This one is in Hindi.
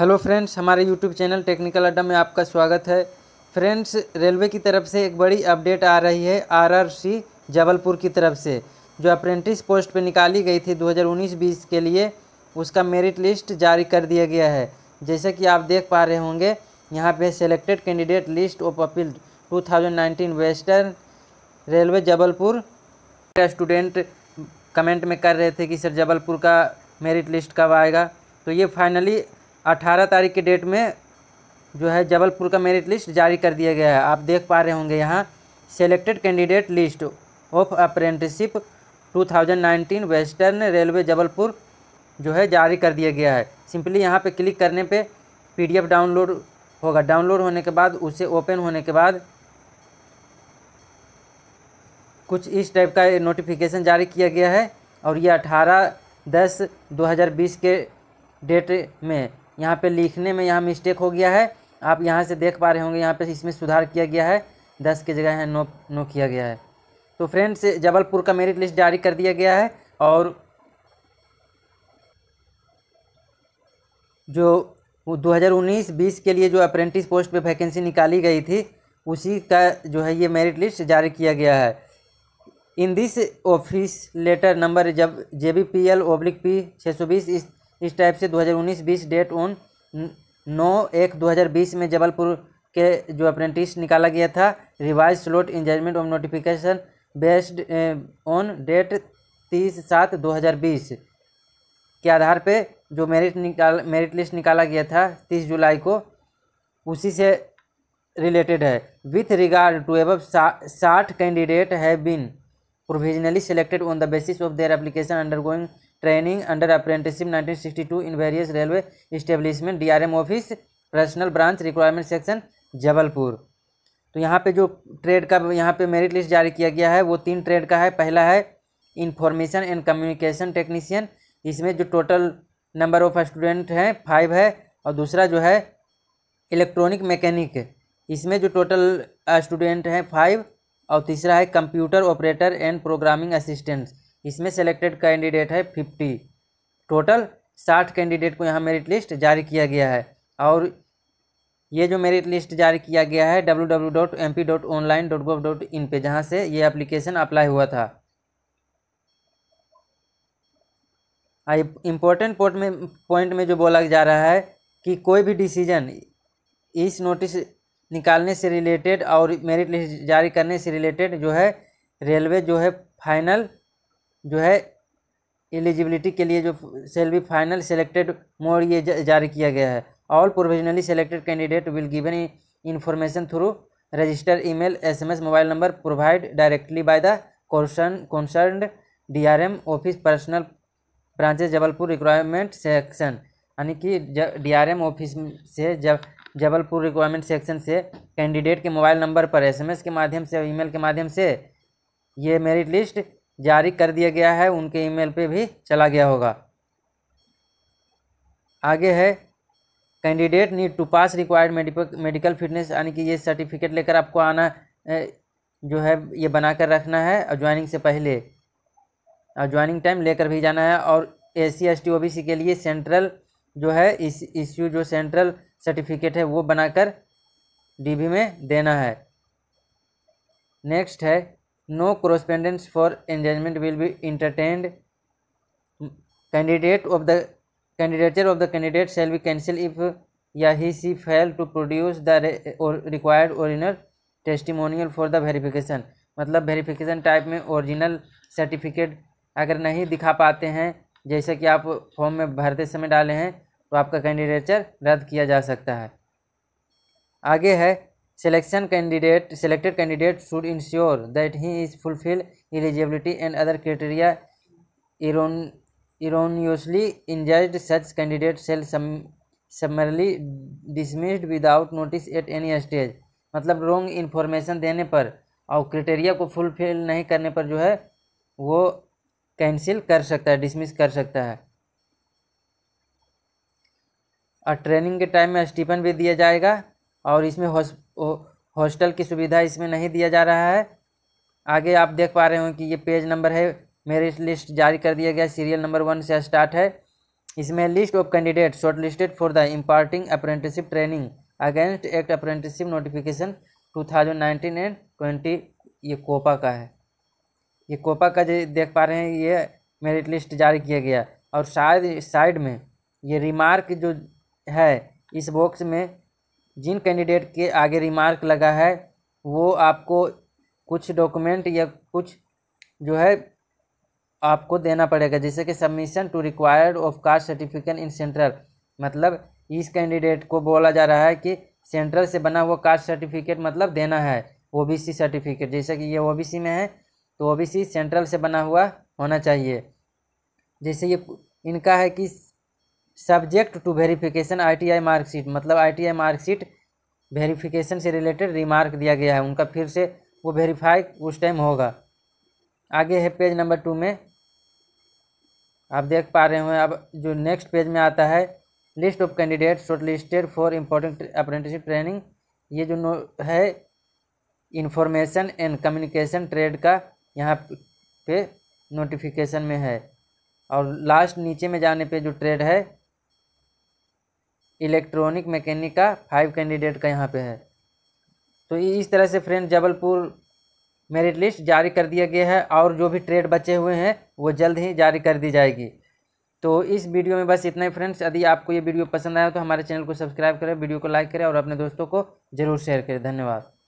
हेलो फ्रेंड्स हमारे यूट्यूब चैनल टेक्निकल अड्डा में आपका स्वागत है फ्रेंड्स रेलवे की तरफ से एक बड़ी अपडेट आ रही है आरआरसी जबलपुर की तरफ से जो अप्रेंटिस पोस्ट पे निकाली गई थी 2019-20 के लिए उसका मेरिट लिस्ट जारी कर दिया गया है जैसे कि आप देख पा रहे होंगे यहाँ पे selected candidate list of appeal to western railway Jabalpur student comment में कर रहे थे कि सर जबलपुर का मेरिट लिस्ट कब आएगा तो ये फाइनली अठारह तारीख के डेट में जो है जबलपुर का मेरिट लिस्ट जारी कर दिया गया है आप देख पा रहे होंगे यहाँ selected candidate list of apprenticeship 2019 western railway Jabalpur जो है जारी कर दिया गया है सिंपली यहाँ पे क्लिक करने पे पीडीएफ डाउनलोड होगा डाउनलोड होने के बाद उसे ओपन होने के बाद कुछ इस टाइप का नोटिफिकेशन जारी किया गया है और ये अठारह दस दो के डेट में यहाँ पे लिखने में यहाँ मिस्टेक हो गया है आप यहाँ से देख पा रहे होंगे यहाँ पे इसमें सुधार किया गया है दस की जगह है नो नो किया गया है तो फ्रेंड्स जबलपुर का मेरिट लिस्ट जारी कर दिया गया है और जो 2019-20 के लिए जो अप्रेंटिस पोस्ट पे वैकेंसी निकाली गई थी उसी का जो है ये मेरिट लिस्ट जारी किया गया है in this office letter number जब J B P L oblique P छः सौ बीस इस इस टाइप से 2019-20 डेट ऑन नौ एक 2020 में जबलपुर के जो अप्रेंटिस निकाला गया था revise slot in judgement of notification based on date तीस सात 2020 के आधार पे जो मेरिट निकाल मेरिट लिस्ट निकाला गया था तीस जुलाई को उसी से रिलेटेड है विथ रिगार्ड टू एब साठ candidate have been provisionally selected on the basis of their application undergoing training under apprenticeship 1962 in various railway establishment DRM office personal branch requirement section Jabalpur तो यहाँ पे जो ट्रेड का यहाँ पे मेरिट लिस्ट जारी किया गया है वो तीन ट्रेड का है पहला है इंफॉर्मेशन एंड कम्युनिकेशन टेक्नीशियन इसमें जो टोटल नंबर ऑफ स्टूडेंट हैं फाइव है और दूसरा जो है इलेक्ट्रॉनिक मैकेनिक इसमें जो टोटल स्टूडेंट हैं फाइव और तीसरा है computer operator and programming assistants इसमें सेलेक्टेड कैंडिडेट है फिफ्टी टोटल साठ कैंडिडेट को यहाँ मेरिट लिस्ट जारी किया गया है और ये जो मेरिट लिस्ट जारी किया गया है W W dot M P dot online dot gov dot in पर जहाँ से ये एप्लीकेशन अप्लाई हुआ था आई इम्पोर्टेंट पोर्ट में पॉइंट में जो बोला जा रहा है कि कोई भी डिसीजन इस नोटिस निकालने से रिलेटेड और मेरिट लिस्ट जारी करने से रिलेटेड जो है रेलवे जो है फाइनल जो है एलिजिबिलिटी के लिए जो सेल भी फाइनल सेलेक्टेड मोड ये जारी किया गया है all provisionally selected candidate will given information through register email SMS mobile number provide directly by the concern concern DRM office personal branches Jabalpur requirement section यानी कि डीआरएम ऑफिस से जब जबलपुर रिक्वायरमेंट सेक्शन से कैंडिडेट के मोबाइल नंबर पर एसएमएस के माध्यम से ईमेल के माध्यम से ये मेरिट लिस्ट जारी कर दिया गया है उनके ईमेल पे भी चला गया होगा आगे है candidate need to pass required medical fitness यानी कि ये सर्टिफिकेट लेकर आपको आना जो है ये बना कर रखना है और ज्वाइनिंग से पहले और ज्वाइनिंग टाइम लेकर भी जाना है और A C S T O B C के लिए सेंट्रल जो है इस इश्यू जो सेंट्रल सर्टिफिकेट है वो बनाकर डीबी में देना है नेक्स्ट है no correspondence for engagement will be entertained candidate of the candidature of the candidate shall be cancel if या he she fail to produce the required original testimonial for the verification मतलब वेरीफिकेशन टाइप में ओरिजिनल सर्टिफिकेट अगर नहीं दिखा पाते हैं जैसे कि आप फॉर्म में भरते समय डाले हैं तो आपका कैंडिडेचर रद्द किया जा सकता है आगे है selection candidate selected candidate should ensure that he is fulfil eligibility and other criteria erroneously injured such candidate shall summarily dismissed without notice at any stage मतलब रॉन्ग इन्फॉर्मेशन देने पर और क्रिटेरिया को फुलफिल नहीं करने पर जो है वो कैंसिल कर सकता है डिसमिस कर सकता है और ट्रेनिंग के टाइम में स्टीफन भी दिया जाएगा और इसमें हॉस्प हॉस्टल की सुविधा इसमें नहीं दिया जा रहा है आगे आप देख पा रहे हो कि ये पेज नंबर है मेरिट लिस्ट जारी कर दिया गया सीरियल नंबर वन से स्टार्ट है इसमें list of candidate shortlisted for the imparting apprenticeship training against act apprenticeship notification 2019 and 20 ये कोपा का है ये कोपा का जो देख पा रहे हैं ये मेरिट लिस्ट जारी किया गया और शायद साइड में ये रिमार्क जो है इस बॉक्स में जिन कैंडिडेट के आगे रिमार्क लगा है वो आपको कुछ डॉक्यूमेंट या कुछ जो है आपको देना पड़ेगा जैसे कि submission to required of caste certificate in central मतलब इस कैंडिडेट को बोला जा रहा है कि सेंट्रल से बना हुआ कास्ट सर्टिफिकेट मतलब देना है ओबीसी सर्टिफिकेट जैसे कि ये ओबीसी में है तो ओबीसी सेंट्रल से बना हुआ होना चाहिए जैसे ये इनका है कि subject to verification ITI marksheet मतलब आईटीआई मार्कशीट वेरिफिकेशन से रिलेटेड रिमार्क दिया गया है उनका फिर से वो वेरीफाई उस टाइम होगा आगे है पेज नंबर टू में आप देख पा रहे हो अब जो नेक्स्ट पेज में आता है list of candidate shortlisted for important apprenticeship training ये जो नो है इंफॉर्मेशन एंड कम्युनिकेशन ट्रेड का यहाँ पे नोटिफिकेशन में है और लास्ट नीचे में जाने पे जो ट्रेड है इलेक्ट्रॉनिक मैकेनिक का फाइव कैंडिडेट का यहाँ पे है तो इस तरह से फ्रेंड जबलपुर मेरिट लिस्ट जारी कर दिया गया है और जो भी ट्रेड बचे हुए हैं वो जल्द ही जारी कर दी जाएगी तो इस वीडियो में बस इतना ही फ्रेंड्स यदि आपको ये वीडियो पसंद आया तो हमारे चैनल को सब्सक्राइब करें वीडियो को लाइक करें और अपने दोस्तों को ज़रूर शेयर करें धन्यवाद